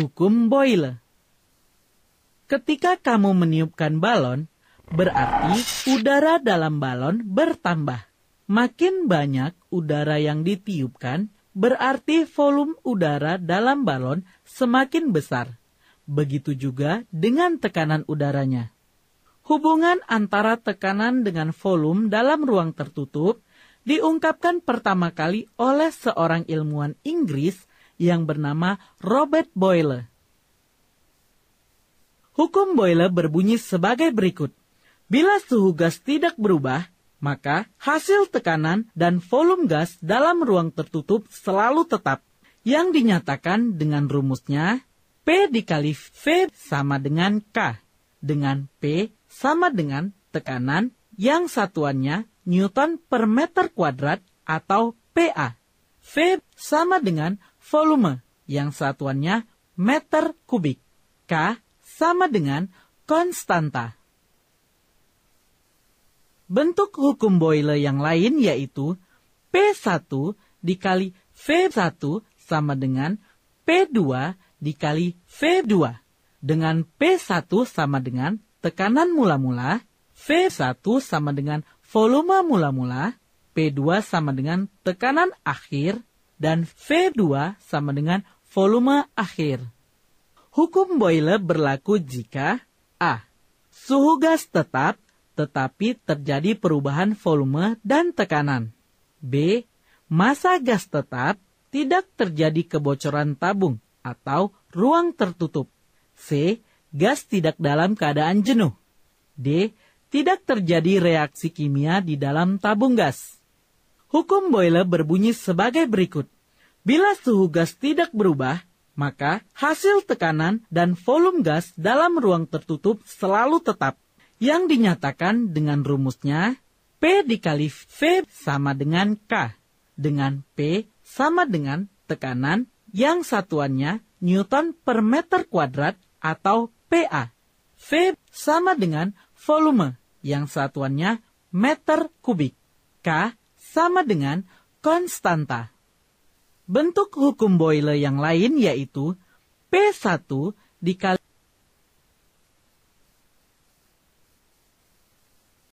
hukum Boyle. Ketika kamu meniupkan balon, berarti udara dalam balon bertambah. Makin banyak udara yang ditiupkan, berarti volume udara dalam balon semakin besar. Begitu juga dengan tekanan udaranya. Hubungan antara tekanan dengan volume dalam ruang tertutup diungkapkan pertama kali oleh seorang ilmuwan Inggris yang bernama Robert Boyle. Hukum Boyle berbunyi sebagai berikut. Bila suhu gas tidak berubah, maka hasil tekanan dan volume gas dalam ruang tertutup selalu tetap, yang dinyatakan dengan rumusnya P dikali V sama dengan K, dengan P sama dengan tekanan yang satuannya Newton per meter kuadrat atau PA. V sama dengan volume yang satuannya meter kubik. K sama dengan konstanta. Bentuk hukum Boyle yang lain yaitu P1 dikali V1 sama dengan P2 dikali V2. Dengan P1 sama dengan tekanan mula-mula, V1 sama dengan volume mula-mula, P2 sama dengan tekanan akhir, dan V2 sama dengan volume akhir. Hukum Boyle berlaku jika A. Suhu gas tetap tetapi terjadi perubahan volume dan tekanan. B. Masa gas tetap tidak terjadi kebocoran tabung atau ruang tertutup. C. Gas tidak dalam keadaan jenuh. D. Tidak terjadi reaksi kimia di dalam tabung gas. Hukum Boyle berbunyi sebagai berikut. Bila suhu gas tidak berubah, maka hasil tekanan dan volume gas dalam ruang tertutup selalu tetap, yang dinyatakan dengan rumusnya P dikali V sama dengan K, dengan P sama dengan tekanan yang satuannya Newton per meter kuadrat atau PA. V sama dengan volume yang satuannya meter kubik. K sama dengan konstanta. Bentuk hukum Boyle yang lain yaitu P1 dikali